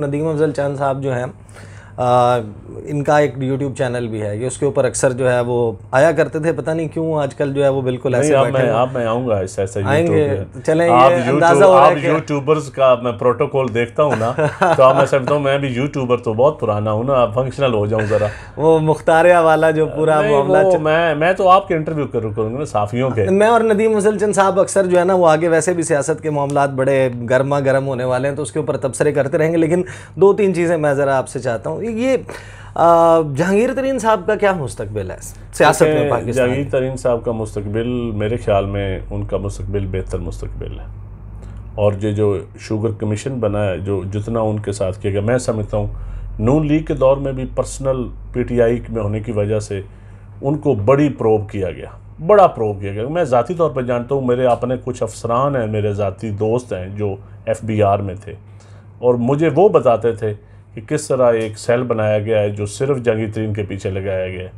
नदीम अफजल चंद साहब जो हैं इनका एक YouTube चैनल भी है ये उसके ऊपर अक्सर जो है वो आया करते थे पता नहीं क्यों आजकल जो है वो बिल्कुल ऐसे आप मैं आप मैं आऊंगा ऐसे ऐसे आएंगे चले आप आप यूट्यूबर्स का मैं प्रोटोकॉल देखता हूँ ना तो आप मैं समझता हूँ मैं भी यूट्यूबर तो बहुत पुराना हूँ ना आप फंक्शनल हो जाऊँ ज़रा वो मुख्तारिया वाला जो पूरा मामला मैं मैं तो आपके इंटरव्यू करूँगा ना साफियों के मैं और नदीम मुसलचंद साहब अक्सर जो है ना वो आगे वैसे भी सियासत के मामला बड़े गर्मा गर्म होने वाले हैं तो उसके ऊपर तबसरे करते रहेंगे लेकिन दो तीन चीज़ें मैं ज़रा आपसे चाहता हूँ ये जहांगीर तरीन साहब का क्या मुस्तबिल है सियासत में पाकिस्तान जहांगीर तरीन साहब का मुस्तबिल मेरे ख्याल में उनका मुस्तबिल बेहतर मुस्तबिल है और ये जो शुगर कमीशन बना है जो जितना उनके साथ किया गया मैं समझता हूँ नून लीग के दौर में भी पर्सनल पीटीआई में होने की वजह से उनको बड़ी प्रोब किया गया बड़ा प्रोब किया गया मैं ज़ाती तौर पर जानता हूँ मेरे अपने कुछ अफसरान हैं मेरे ज़ाती दोस्त हैं जो एफ में थे और मुझे वो बताते थे कि किस तरह एक सेल बनाया गया है जो सिर्फ जंगी तरीन के पीछे लगाया गया है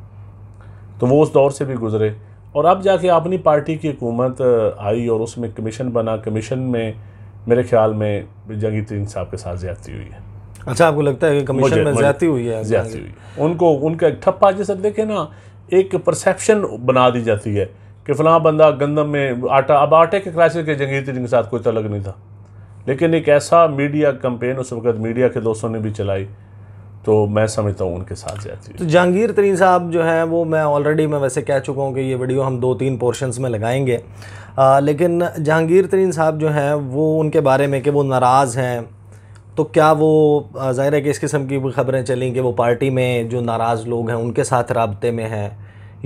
तो वो उस दौर से भी गुजरे और अब जाके अपनी पार्टी की हुकूमत आई और उसमें कमीशन बना कमीशन में मेरे ख्याल में जंगी तरीन साहब के साथ ज्यादती हुई है अच्छा आपको लगता है कि कमीशन में ज्यादती हुई है ज्यादती हुई उनको उनका एक ठप्पा जैसे देखे ना एक परसेप्शन बना दी जाती है कि फलां बंदा गंदम में आटा अब आटे के क्राइसिस के जंगीर तरीन के साथ कोई तलग नहीं था लेकिन एक ऐसा मीडिया कंपेन उस वक्त मीडिया के दोस्तों ने भी चलाई तो मैं समझता हूँ उनके साथ जाती है तो जहांगीर तरीन साहब जो हैं वो मैं ऑलरेडी मैं वैसे कह चुका हूँ कि ये वीडियो हम दो तीन पोर्शंस में लगाएंगे आ, लेकिन जहांगीर तरीन साहब जो हैं वो उनके बारे में कि वो नाराज़ हैं तो क्या वो ज़ाहिर है कि इस किस्म की खबरें चलें कि वो पार्टी में जो नाराज़ लोग हैं उनके साथ रबते में हैं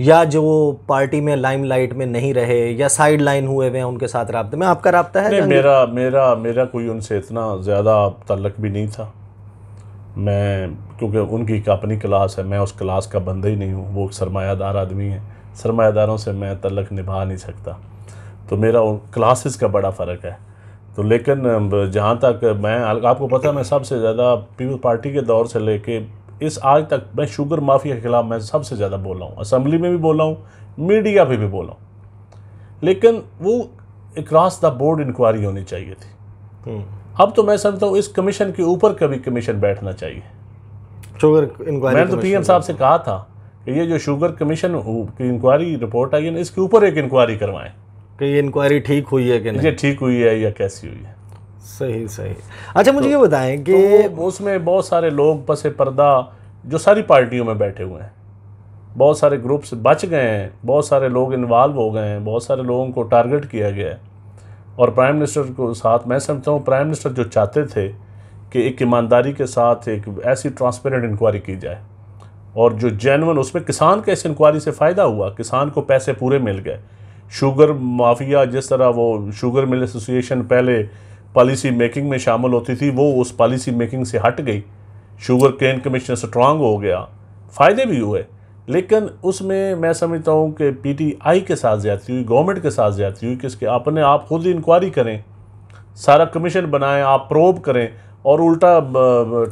या जो वो पार्टी में लाइमलाइट में नहीं रहे या साइड लाइन हुए हुए हैं उनके साथ रबते में आपका रबता है मेरा मेरा मेरा कोई उनसे इतना ज़्यादा तल्लक भी नहीं था मैं क्योंकि उनकी अपनी क्लास है मैं उस क्लास का बंदा ही नहीं हूँ वो सरमायादार आदमी है सरमायादारों से मैं तलक निभा नहीं सकता तो मेरा क्लासेस का बड़ा फ़र्क है तो लेकिन जहाँ तक मैं आपको पता मैं सबसे ज़्यादा पीपल पार्टी के दौर से लेके इस आज तक मैं शुगर माफिया के खिलाफ मैं सबसे ज़्यादा बोला हूँ असम्बली में भी बोला हूँ मीडिया पर भी बोला हूँ लेकिन वो इक्रॉस द बोर्ड इंक्वायरी होनी चाहिए थी हम्म। अब तो मैं समझता हूँ इस कमीशन के ऊपर कभी कमीशन बैठना चाहिए शुगर इंक्वायरी मैंने तो पीएम साहब से कहा था कि ये जो शुगर कमीशन की इंक्वायरी रिपोर्ट आई है ना इसके ऊपर एक इंक्वायरी करवाएं कि ये इंक्वायरी ठीक हुई है कि नहीं ये ठीक हुई है या कैसी हुई है सही सही अच्छा मुझे तो, ये बताएं कि तो उसमें बहुत सारे लोग पस पर्दा जो सारी पार्टियों में बैठे हुए हैं बहुत सारे ग्रुप्स बच गए हैं बहुत सारे लोग इन्वॉल्व हो गए हैं बहुत सारे लोगों को टारगेट किया गया है और प्राइम मिनिस्टर को साथ मैं समझता हूँ प्राइम मिनिस्टर जो चाहते थे कि एक ईमानदारी के साथ एक ऐसी ट्रांसपेरेंट इंक्वायरी की जाए और जो जैन उसमें किसान के इस इंक्वायरी से फ़ायदा हुआ किसान को पैसे पूरे मिल गए शुगर माफिया जिस तरह वो शुगर मिल एसोसिएशन पहले पॉलिसी मेकिंग में शामिल होती थी वो उस पॉलिसी मेकिंग से हट गई शुगर केन कमीशन स्ट्रांग हो गया फ़ायदे भी हुए लेकिन उसमें मैं समझता हूँ कि पीटीआई के साथ ज़्यादती हुई गवर्नमेंट के साथ ज्यादा हुई कि इसके अपने आप खुद ही इंक्वायरी करें सारा कमीशन बनाएं आप प्रोब करें और उल्टा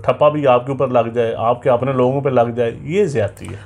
ठप्पा भी आपके ऊपर लग जाए आपके अपने लोगों पर लग जाए ये ज्यादा है